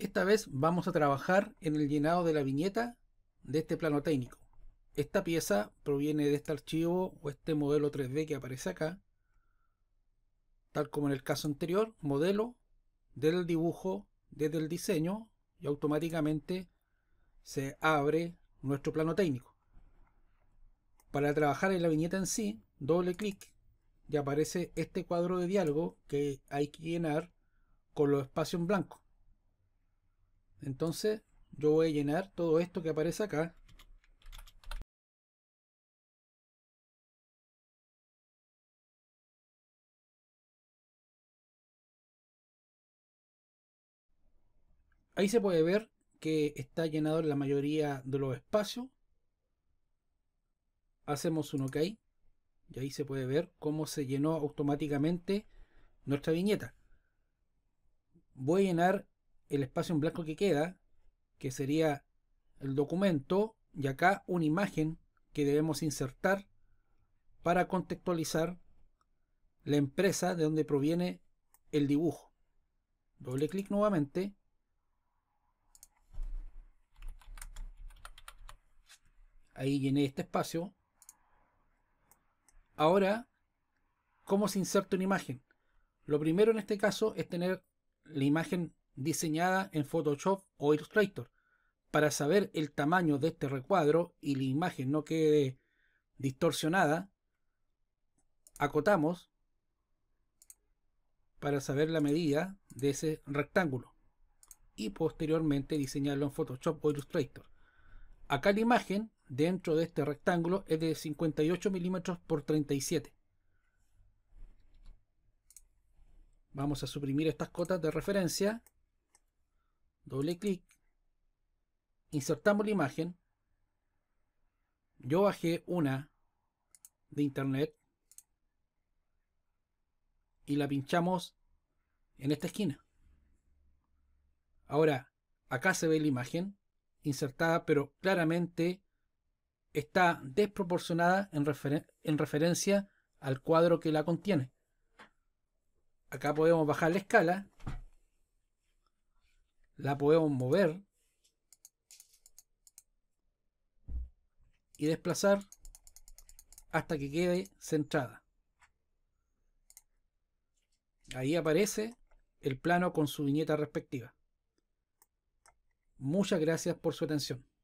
Esta vez vamos a trabajar en el llenado de la viñeta de este plano técnico. Esta pieza proviene de este archivo o este modelo 3D que aparece acá. Tal como en el caso anterior, modelo del dibujo desde el diseño y automáticamente se abre nuestro plano técnico. Para trabajar en la viñeta en sí, doble clic y aparece este cuadro de diálogo que hay que llenar con los espacios en blanco. Entonces yo voy a llenar todo esto que aparece acá. Ahí se puede ver que está llenado la mayoría de los espacios. Hacemos un OK. Y ahí se puede ver cómo se llenó automáticamente nuestra viñeta. Voy a llenar el espacio en blanco que queda, que sería el documento, y acá una imagen que debemos insertar para contextualizar la empresa de donde proviene el dibujo. Doble clic nuevamente. Ahí llené este espacio. Ahora, ¿cómo se inserta una imagen? Lo primero en este caso es tener la imagen diseñada en Photoshop o Illustrator. Para saber el tamaño de este recuadro y la imagen no quede distorsionada, acotamos para saber la medida de ese rectángulo y posteriormente diseñarlo en Photoshop o Illustrator. Acá la imagen dentro de este rectángulo es de 58 milímetros por 37. Vamos a suprimir estas cotas de referencia doble clic, insertamos la imagen. Yo bajé una de internet y la pinchamos en esta esquina. Ahora, acá se ve la imagen insertada, pero claramente está desproporcionada en, en referencia al cuadro que la contiene. Acá podemos bajar la escala la podemos mover y desplazar hasta que quede centrada. Ahí aparece el plano con su viñeta respectiva. Muchas gracias por su atención.